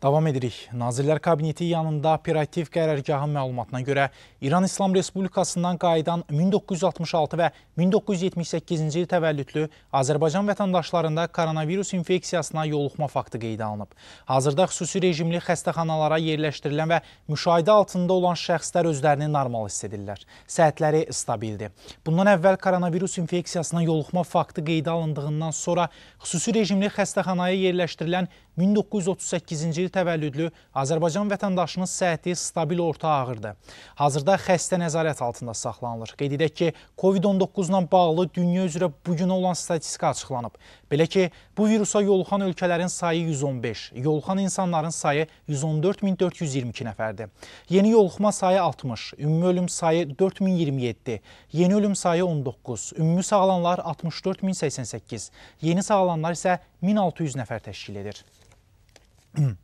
Davam edirik. Nazirlər Kabineti yanında operativ qərərgahın məlumatına görə İran İslam Respublikasından qayıdan 1966 və 1978-ci il təvəllüdlü Azərbaycan vətəndaşlarında koronavirus infeksiyasına yoluxma faktı qeydə alınıb. Hazırda xüsusi rejimli xəstəxanalara yerləşdirilən və müşahidə altında olan şəxslər özlərini normal hiss edirlər. Səhətləri stabildir. Bundan əvvəl koronavirus infeksiyasına yoluxma faktı qeydə alındığından sonra xüsusi rejimli xəstəxanaya yerləşdirilən 1938-ci il təvəllüdlü Azərbaycan vətəndaşının səhəti stabil orta ağırdır. Hazırda xəstə nəzarət altında saxlanılır. Qeyd edək ki, COVID-19 ilə bağlı dünya üzrə bugünə olan statistika açıqlanıb. Belə ki, bu virusa yoluxan ölkələrin sayı 115, yoluxan insanların sayı 114.422 nəfərdir. Yeni yoluxma sayı 60, ümumi ölüm sayı 4027, yeni ölüm sayı 19, ümumi sağlanlar 64088, yeni sağlanlar isə 1600 nəfər təşkil edir.